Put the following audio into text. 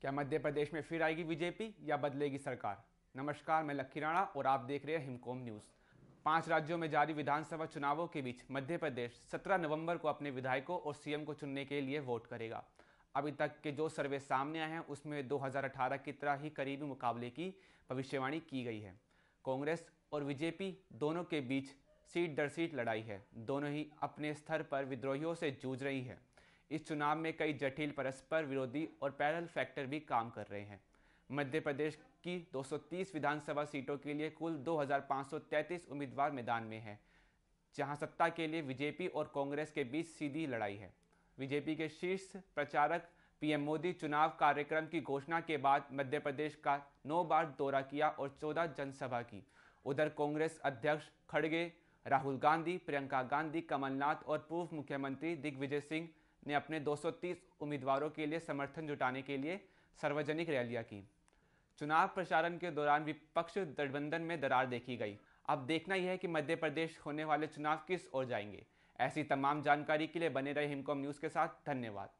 क्या मध्य प्रदेश में फिर आएगी बीजेपी या बदलेगी सरकार नमस्कार मैं लक्की राणा और आप देख रहे हैं हिमकोम न्यूज़ पांच राज्यों में जारी विधानसभा चुनावों के बीच मध्य प्रदेश 17 नवंबर को अपने विधायकों और सीएम को चुनने के लिए वोट करेगा अभी तक के जो सर्वे सामने आए हैं उसमें 2018 की तरह ही करीबी मुकाबले की भविष्यवाणी की गई है कांग्रेस और बीजेपी दोनों के बीच सीट दर सीट लड़ाई है दोनों ही अपने स्तर पर विद्रोहियों से जूझ रही है इस चुनाव में कई जटिल परस्पर विरोधी और पैरल फैक्टर भी काम कर रहे हैं मध्य प्रदेश की 230 विधानसभा सीटों के लिए कुल 2,533 उम्मीदवार मैदान में हैं जहां सत्ता के लिए बीजेपी और कांग्रेस के बीच सीधी लड़ाई है बीजेपी के शीर्ष प्रचारक पीएम मोदी चुनाव कार्यक्रम की घोषणा के बाद मध्य प्रदेश का नौ बार दौरा किया और चौदह जनसभा की उधर कांग्रेस अध्यक्ष खड़गे राहुल गांधी प्रियंका गांधी कमलनाथ और पूर्व मुख्यमंत्री दिग्विजय सिंह ने अपने 230 उम्मीदवारों के लिए समर्थन जुटाने के लिए सार्वजनिक रैलियां की चुनाव प्रचारण के दौरान विपक्ष गठबंधन में दरार देखी गई अब देखना यह है कि मध्य प्रदेश होने वाले चुनाव किस ओर जाएंगे ऐसी तमाम जानकारी के लिए बने रहे हिमकॉम न्यूज़ के साथ धन्यवाद